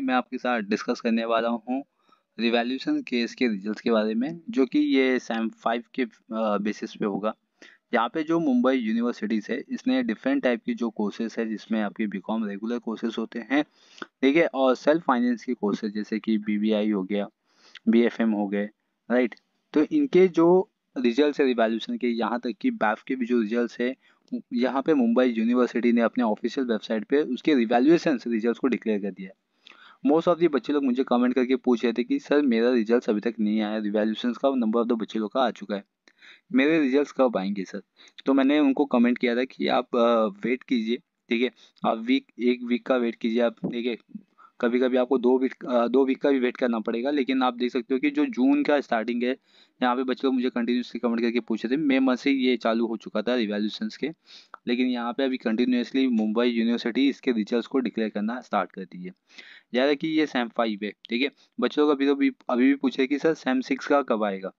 मैं आपके साथ डिस्कस करने वाला हूँ रिवेल्यूशन केस के रिजल्ट के बारे में जो कि ये सैम फाइव के बेसिस पे होगा यहाँ पे जो मुंबई यूनिवर्सिटीज़ है इसने डिफरेंट टाइप की जो कोर्सेज है जिसमें आपके बीकॉम रेगुलर कोर्सेज होते हैं ठीक है और सेल्फ फाइनेंस के कोर्सेज जैसे कि बीबीआई हो गया बीएफएम हो गए राइट तो इनके जो रिजल्ट है रिवेल्यूशन के यहाँ तक कि बैफ के भी जो रिजल्ट है यहाँ पे मुंबई यूनिवर्सिटी ने अपने ऑफिशियल वेबसाइट पे उसके रिवेल्यूशन रिजल्ट को डिक्लेयर कर दिया है मोस्ट ऑफ दी बच्चे लोग मुझे कमेंट करके पूछ रहे थे कि सर मेरा रिजल्ट अभी तक नहीं आया रिवेल्यूशन का नंबर ऑफ द बच्चे लोग का आ चुका है मेरे रिजल्ट कब आएंगे सर तो मैंने उनको कमेंट किया था कि आप वेट कीजिए ठीक है आप वीक एक वीक का वेट कीजिए आप ठीक है कभी कभी आपको दो वीक दो वीक का भी वेट करना पड़ेगा लेकिन आप देख सकते हो कि जो जून का स्टार्टिंग है यहाँ पे बच्चे लोग मुझे कंटिन्यूसली कमेंट करके पूछे थे मे मंथ से ये चालू हो चुका था रिवेल्यूशन के लेकिन यहाँ पे अभी कंटिन्यूसली मुंबई यूनिवर्सिटी इसके रिजल्ट को डिक्लेयर करना स्टार्ट कर दी है याद कि ये सैम फाइव है ठीक है बच्चों का अभी तो भी अभी भी पूछे कि सर सेम सिक्स का कब आएगा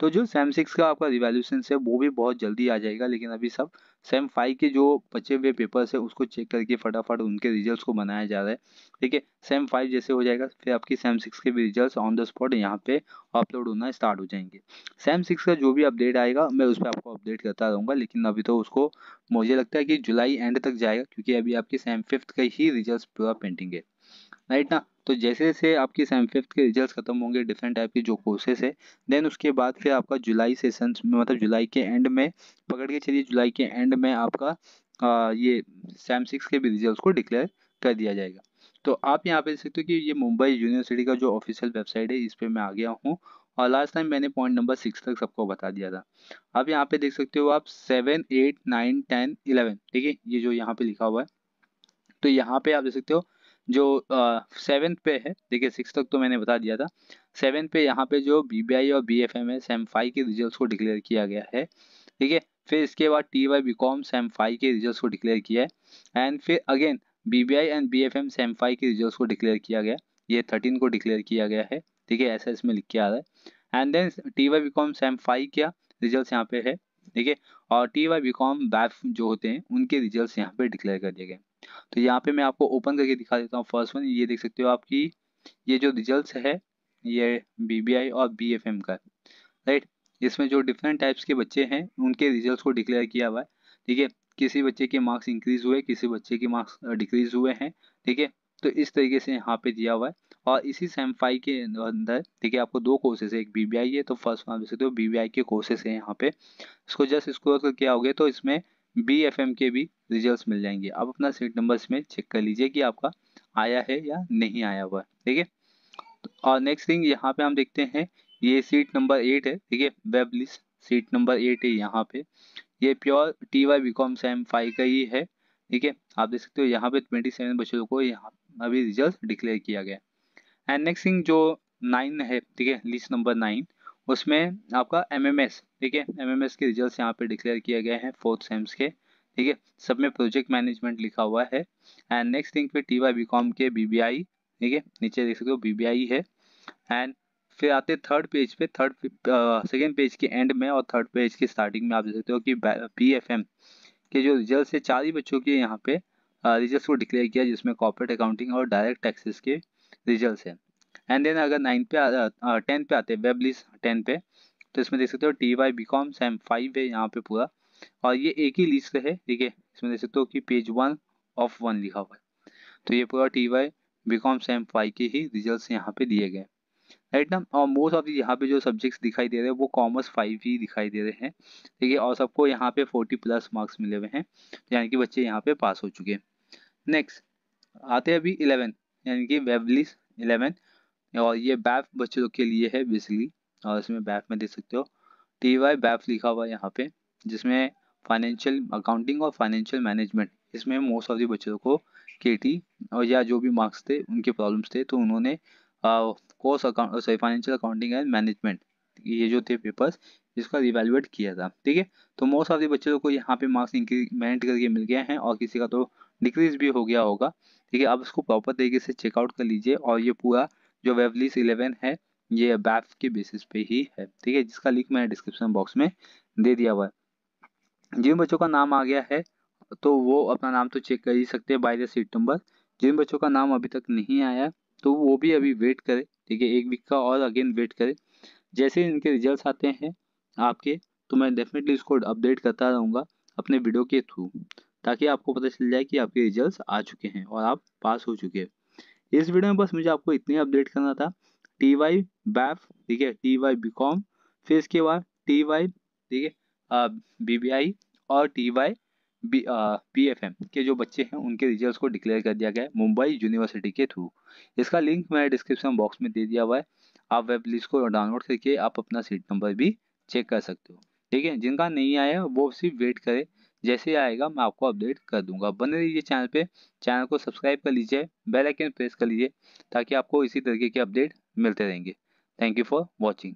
तो जो सैम सिक्स का आपका रिवेल्यूशन है वो भी बहुत जल्दी आ जाएगा लेकिन अभी सब सैम फाइव के जो बचे हुए पेपर्स है उसको चेक करके फटाफट उनके रिजल्ट्स को बनाया जा रहा है ठीक है सेम फाइव जैसे हो जाएगा फिर आपकी सैम सिक्स के भी रिजल्ट ऑन द स्पॉट यहाँ पे अपलोड होना स्टार्ट हो जाएंगे सैम सिक्स का जो भी अपडेट आएगा मैं उस पर आपको अपडेट करता रहूँगा लेकिन अभी तो उसको मुझे लगता है कि जुलाई एंड तक जाएगा क्योंकि अभी आपकी सेम फिफ्थ का ही रिजल्ट पूरा पेंटिंग है राइट ना तो जैसे जैसे आपके सेम फिफ्थ के रिजल्ट खत्म होंगे डिफरेंट टाइप के जो कोर्सेस है देन उसके बाद फिर आपका जुलाई सेशन मतलब जुलाई के एंड में पकड़ के चलिए जुलाई के एंड में आपका आ, ये सेम सिक्स के भी रिजल्ट को डिक्लेयर कर दिया जाएगा तो आप यहाँ पे देख सकते हो कि ये मुंबई यूनिवर्सिटी का जो ऑफिशियल वेबसाइट है इस पर मैं आ गया हूँ और लास्ट टाइम मैंने पॉइंट नंबर सिक्स तक सबको बता दिया था आप यहाँ पे देख सकते हो आप seven eight nine ten eleven ठीक है ये जो यहाँ पे लिखा हुआ है तो यहाँ पे आप देख सकते हो जो सेवेंथ पे है देखिए सिक्स तक तो मैंने बता दिया था सेवेंथ पे यहाँ पे जो बी बी आई और बी एफ एम है फाइव के रिजल्ट को डिक्लेयर किया गया है ठीक है फिर इसके बाद T Y B com sem five के रिजल्ट को डिक्लेयर किया है एंड फिर again B B I and B F M sem five के रिजल्ट को डिक्लेयर किया गया ये थर्टीन को डिक्लेयर किया गया है ठीक है ऐसा इसमें लिख के आ रहा है and then T Y B com sem five क्या रिजल्ट यहाँ पे है ठीक है और T Y B com BAF जो होते हैं उनके रिजल्ट यहाँ पे डिक्लेयर कर दिए गए तो यहाँ पे मैं आपको ओपन करके दिखा देता हूँ फर्स्ट वन ये देख सकते हो आपकी ये जो रिजल्ट है ये बी और बी का राइट इसमें जो डिफरेंट टाइप्स के बच्चे हैं उनके रिजल्ट को डिक्लेयर किया हुआ है ठीक है किसी बच्चे के मार्क्स इंक्रीज हुए किसी बच्चे के मार्क्स डिक्रीज हुए हैं ठीक है तो इस तरीके से यहाँ पे दिया हुआ है और इसी सेम फाइव के अंदर ठीक है आपको दो कोर्सेज है एक बीबीआई है तो फर्स्ट वन देख सकते हो बीबीआई के कोर्सेज है यहाँ पे इसको जस्ट स्कोर करके आओगे तो इसमें बी एफ एम के भी रिजल्ट मिल जाएंगे आप अपना सीट नंबर में चेक कर लीजिए कि आपका आया है या नहीं आया हुआ ठीक है तो, और नेक्स्ट थिंग यहाँ पे हम देखते हैं ये सीट नंबर एट है ठीक है web list seat number eight है यहाँ पे ये pure T Y B com sem five का ही है ठीक है आप देख सकते हो यहाँ पे ट्वेंटी सेवन बच्चों को यहाँ अभी रिजल्ट डिक्लेयर किया गया एंड नेक्स्ट थिंग जो नाइन है ठीक है लिस्ट नंबर नाइन उसमें आपका एमएमएस ठीक है एमएमएस के रिजल्ट्स यहाँ पे डिक्लेयर किए गए हैं फोर्थ सेम्स के ठीक है सब में प्रोजेक्ट मैनेजमेंट लिखा हुआ है एंड नेक्स्ट थिंग पे टी वाई बी कॉम के बी बी आई ठीक है नीचे देख सकते हो बी बी आई है एंड फिर आते थर्ड पेज पे थर्ड सेकेंड पेज के एंड में और थर्ड पेज के स्टार्टिंग में आप देख सकते हो कि पी एफ एम के जो रिजल्ट है चार ही बच्चों के यहाँ पे रिजल्ट को डिक्लेयर किया जिसमें कॉर्पोरेट अकाउंटिंग और डायरेक्ट टैक्सेस के रिजल्ट हैं एंड देन अगर नाइन पे टेन पे आते हैं वेब लिस्ट टेन पे तो इसमें देख सकते हो T Y B com sem five है यहाँ पे पूरा और ये एक ही लिस्ट है ठीक है इसमें देख सकते हो कि पेज वन ऑफ वन लिखा हुआ है तो ये पूरा T Y B com sem five के ही रिजल्ट यहाँ पे दिए गए राइट ना और मोस्ट ऑफ यहाँ पे जो सब्जेक्ट्स दिखाई दे रहे हैं वो कॉमर्स फाइव ही दिखाई दे रहे हैं ठीक है और सबको यहाँ पे फोर्टी प्लस मार्क्स मिले हुए हैं यानी कि बच्चे यहाँ पे पास हो चुके हैं नेक्स्ट आते हैं अभी इलेवन यानी कि वेबलिस इलेवन और ये बैफ बच्चों के लिए है बेसिकली और इसमें बैफ में देख सकते हो टी वाई बैफ लिखा हुआ है यहाँ पे जिसमें फाइनेंशियल अकाउंटिंग और फाइनेंशियल मैनेजमेंट इसमें मोस्ट ऑफ दी बच्चों को के टी और या जो भी मार्क्स थे उनके प्रॉब्लम्स थे तो उन्होंने course account sorry financial accounting and management ये जो थे पेपर्स इसका रिवेलुएट किया था ठीक है तो मोस्ट ऑफ दी बच्चों को यहाँ पे मार्क्स इंक्रीमेंट करके मिल गया है और किसी का तो डिक्रीज भी हो गया होगा ठीक है आप इसको प्रॉपर तरीके से चेकआउट कर लीजिए और ये पूरा जो वेबलिस इलेवन है ये बैफ के बेसिस पे ही है ठीक है जिसका लिंक मैंने डिस्क्रिप्शन बॉक्स में दे दिया हुआ है जिन बच्चों का नाम आ गया है तो वो अपना नाम तो चेक कर ही सकते हैं बाय द सीट नंबर जिन बच्चों का नाम अभी तक नहीं आया तो वो भी अभी वेट करें ठीक है एक वीक का और अगेन वेट करें जैसे इनके रिजल्ट आते हैं आपके तो मैं डेफिनेटली इसको अपडेट करता रहूँगा अपने वीडियो के थ्रू ताकि आपको पता चल जाए कि आपके रिजल्ट आ चुके हैं और आप पास हो चुके हैं इस वीडियो में बस मुझे आपको इतने अपडेट करना था टी वाई बैफ ठीक है टी वाई बी कॉम फिर इसके बाद टी वाई ठीक है बी बी आई और T Y B P F M के जो बच्चे हैं उनके रिजल्ट्स को डिक्लेयर कर दिया गया है मुंबई यूनिवर्सिटी के थ्रू इसका लिंक मैंने डिस्क्रिप्शन बॉक्स में दे दिया हुआ है आप वेब लिस्ट को डाउनलोड करके आप अपना सीट नंबर भी चेक कर सकते हो ठीक है जिनका नहीं आया वो सिर्फ वेट करें जैसे ही आएगा मैं आपको अपडेट कर दूंगा बने रहिए चैनल पे चैनल को सब्सक्राइब कर लीजिए बेल आइकन प्रेस कर लीजिए ताकि आपको इसी तरीके के अपडेट मिलते रहेंगे थैंक यू फॉर वॉचिंग